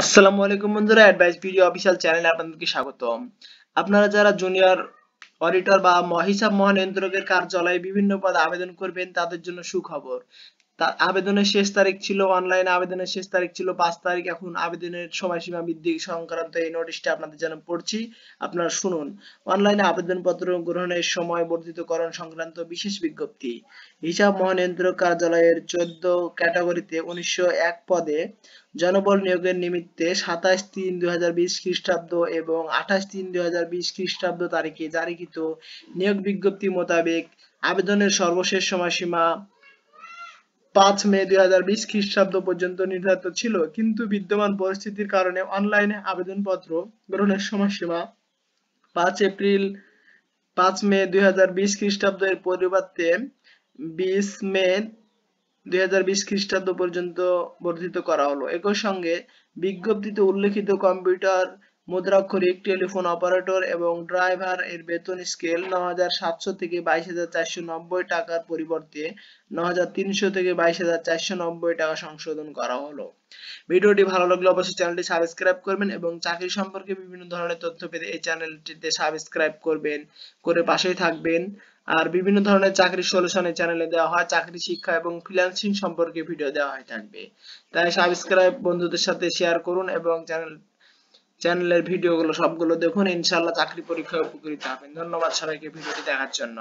আসসালামু আলাইকুম বন্ধুরা অ্যাডভাইস ভিডিও অফিসিয়াল চ্যানেলে আপনাদেরকে স্বাগতম আপনারা যারা জুনিয়র অডিটর বা মহিসাব মহানিয়ন্ত্রকের কার্যালয়ে বিভিন্ন পদে আবেদন করবেন তাদের জন্য সুখবর তার আবেদনের শেষ তারিখ ছিল অনলাইন আবেদনের শেষ তারিখ ছিল পাঁচ তারিখ এখন আবেদনের সময়সীমা বৃদ্ধি সংক্রান্ত এই নোটিশটা আপনাদের জন্য পড়ছি আপনারা শুনুন অনলাইনে আবেদনপত্র গ্রহণের সময় বর্ধিতকরণ সংক্রান্ত বিশেষ বিজ্ঞপ্তি হিসাব মহানিয়ন্ত্রক কার্যালয়ের চোদ্দ ক্যাটাগরিতে উনিশশো এক পদে জনবল নিয়োগের নিমিত্তে সাতাশ তিন দুই খ্রিস্টাব্দ এবং আঠাশ তিন দুই খ্রিস্টাব্দ তারিখে জারিকৃত নিয়োগ বিজ্ঞপ্তি মোতাবেক আবেদনের সর্বশেষ সময়সীমা পাঁচ মে দুই হাজার বিশ খ্রিস্টাব্দ পর্যন্ত নির্ধারিত ছিল কিন্তু বিদ্যমান পরিস্থিতির কারণে অনলাইনে আবেদনপত্র গ্রহণের সময়সীমা পাঁচ এপ্রিল পাঁচ মে দুই হাজার বিশ খ্রিস্টাব্দের পরিবর্তে বিশ মে দুই হাজার বিশ খ্রিস্টাব্দ পর্যন্ত বর্ধিত করা হলো একই সঙ্গে বিজ্ঞপ্তিতে উল্লেখিত কম্পিউটার মুদ্রাক্ষরিক টেলিফোন অপারেটর এবং ড্রাইভার এর বেতন স্কেল ন হাজার সাতশো থেকে বাইশ হাজার চারশো নব্বই টাকার পরিবর্তে ন হাজার তিনশো থেকে বাইশ হাজার চারশো নব্বই টাকা সংশোধন করা হলো ভিডিওটি ভালো লাগলে অবশ্যই চ্যানেলটি সাবস্ক্রাইব করবেন এবং চাকরি সম্পর্কে বিভিন্ন ধরনের তথ্য পেতে এই চ্যানেলটিতে সাবস্ক্রাইব করবেন করে পাশেই থাকবেন আর বিভিন্ন ধরনের চাকরির সলিউশন এই চ্যানেলে দেওয়া হয় চাকরি শিক্ষা এবং ফ্রিল্যান্সিং সম্পর্কে ভিডিও দেওয়া হয়ে থাকবে তাই সাবস্ক্রাইব বন্ধুদের সাথে শেয়ার করুন এবং চ্যানেল চ্যানেলের ভিডিওগুলো সবগুলো দেখুন ইনশাআল্লাহ চাকরি পরীক্ষায় উপকৃত হবেন ধন্যবাদ সবাইকে ভিডিওটি দেখার জন্য